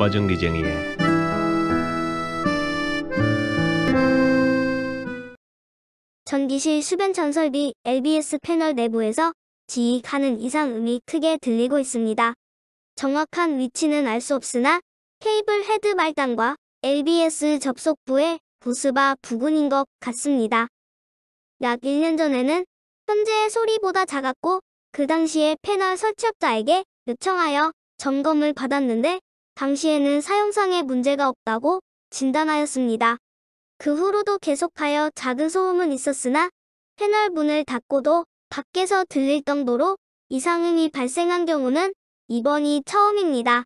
빠진 기쟁이에 전기실 수변 전설비 LBS 패널 내부에서 지휘하는 이상 음이 크게 들리고 있습니다. 정확한 위치는 알 수 없으나 케이블 헤드 말단과 LBS 접속부의 보스바 부근인 것 같습니다. 약 1년 전에는 현재의 소리보다 작았고 그 당시에 패널 설치업자에게 요청하여 점검을 받았는데 당시에는 사용상의 문제가 없다고 진단하였습니다. 그 후로도 계속하여 작은 소음은 있었으나 패널 문을 닫고도 밖에서 들릴 정도로 이상음이 발생한 경우는 이번이 처음입니다.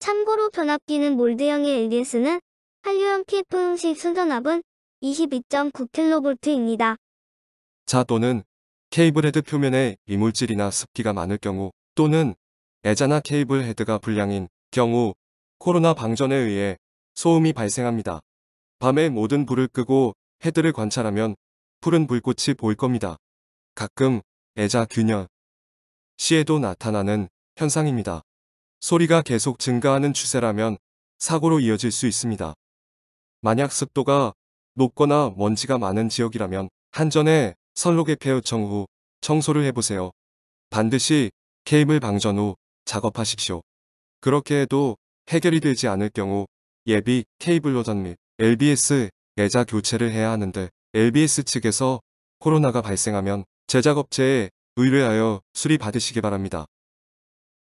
참고로 변압기는 몰드형의 LDS는 한류형 PF 음식 순전압은 22.9kV입니다. 자 또는 케이블 헤드 표면에 이물질이나 습기가 많을 경우 또는 애자나 케이블 헤드가 불량인 경우 코로나 방전에 의해 소음이 발생합니다. 밤에 모든 불을 끄고 헤드를 관찰하면 푸른 불꽃이 보일 겁니다. 가끔 애자 균열 시에도 나타나는 현상입니다. 소리가 계속 증가하는 추세라면 사고로 이어질 수 있습니다. 만약 습도가 높거나 먼지가 많은 지역이라면 한전에 선로개폐 우청후 청소를 해보세요. 반드시 케이블 방전 후 작업하십시오. 그렇게 해도 해결이 되지 않을 경우 예비 케이블 로전 및 LBS 예자 교체를 해야 하는데 LBS 측에서 코로나가 발생하면 제작업체에 의뢰하여 수리 받으시기 바랍니다.